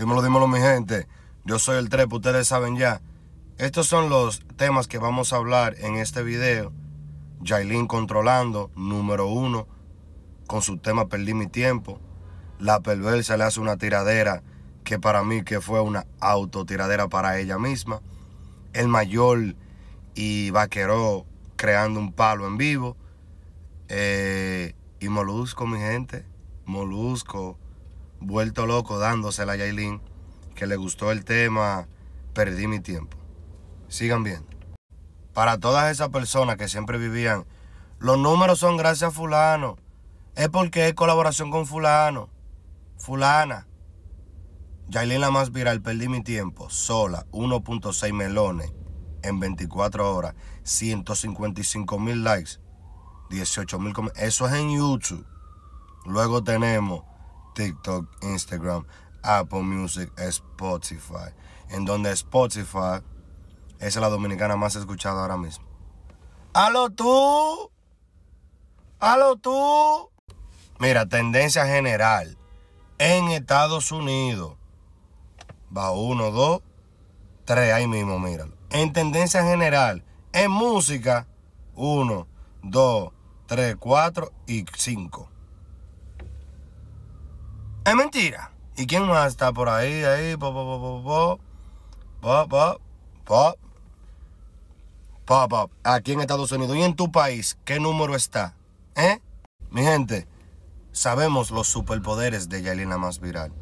Dímelo, dímelo, mi gente. Yo soy el Trepo, ustedes saben ya. Estos son los temas que vamos a hablar en este video. Jailin controlando, número uno, con su tema Perdí mi tiempo. La perversa le hace una tiradera que para mí que fue una autotiradera para ella misma. El mayor y vaqueró creando un palo en vivo. Eh, y Molusco, mi gente. Molusco vuelto loco dándosela a Yailin, que le gustó el tema Perdí mi tiempo. Sigan bien Para todas esas personas que siempre vivían, los números son gracias a fulano. Es porque es colaboración con fulano. Fulana. Yailin la más viral, perdí mi tiempo, sola, 1.6 melones en 24 horas, 155 mil likes, 18 mil Eso es en YouTube. Luego tenemos TikTok, Instagram, Apple Music, Spotify. En donde Spotify es la dominicana más escuchada ahora mismo. ¡Halo tú! ¡Halo tú! Mira, tendencia general. En Estados Unidos. Va uno, dos, tres, ahí mismo, míralo. En tendencia general. En música. Uno, dos, tres, cuatro y cinco mentira. ¿Y quién más está por ahí? Ahí, pop, pop, pop, pop, pop, pop, pop, aquí en Estados Unidos. ¿Y en tu país qué número está? ¿Eh? Mi gente, sabemos los superpoderes de Yelena más viral.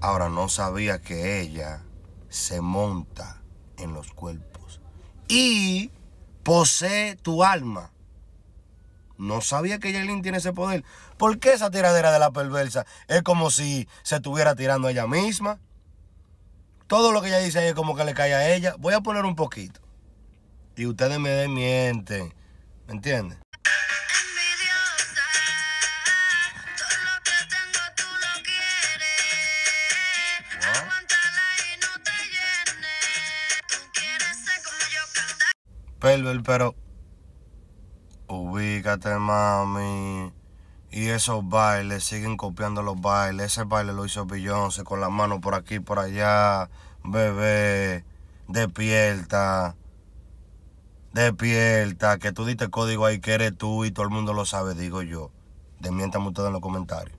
Ahora no sabía que ella se monta en los cuerpos y posee tu alma. No sabía que Yailin tiene ese poder. ¿Por qué esa tiradera de la perversa es como si se estuviera tirando ella misma? Todo lo que ella dice ahí es como que le cae a ella. Voy a poner un poquito. Y ustedes me desmienten. ¿Me entienden? ¿Ah? Perver, pero ubícate mami. Y esos bailes, siguen copiando los bailes. Ese baile lo hizo Beyoncé con las manos por aquí, por allá. Bebé, despierta. Despierta, que tú diste código ahí que eres tú y todo el mundo lo sabe, digo yo. Desmientan ustedes en los comentarios.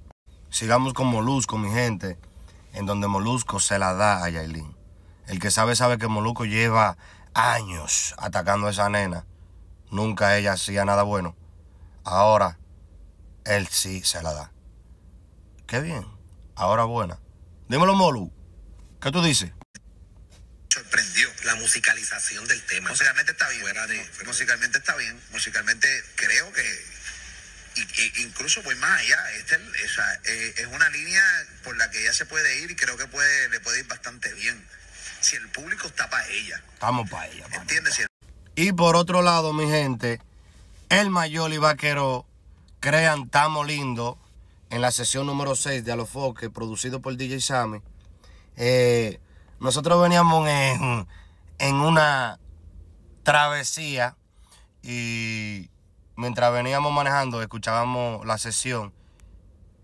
Sigamos con Molusco, mi gente, en donde Molusco se la da a Yailin. El que sabe, sabe que Molusco lleva años atacando a esa nena. Nunca ella hacía nada bueno. Ahora, él sí se la da. Qué bien. Ahora buena. Dímelo, Molu. ¿Qué tú dices? sorprendió la musicalización del tema. Musicalmente está bien. musicalmente está bien. Musicalmente creo que y, incluso voy más allá. Este, eh, es, una línea por la que ella se puede ir y creo que le puede ir bastante bien. Si el público está para ella. Estamos para ella. ¿Entiendes? Y por otro lado, mi gente, el Mayor y Vaquero crean Tamo Lindo en la sesión número 6 de Alofoque, producido por DJ Sammy. Eh, nosotros veníamos en, una travesía y mientras veníamos manejando, escuchábamos la sesión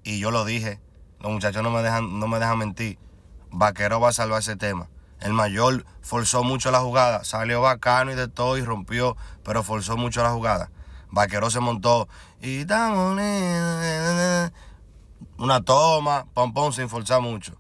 y yo lo dije. Los muchachos no me dejan, no me dejan mentir. Vaquero va a salvar ese tema. El mayor forzó mucho la jugada, salió bacano y de todo y rompió, pero forzó mucho la jugada. Vaquero se montó y una toma, pompón sin forzar mucho.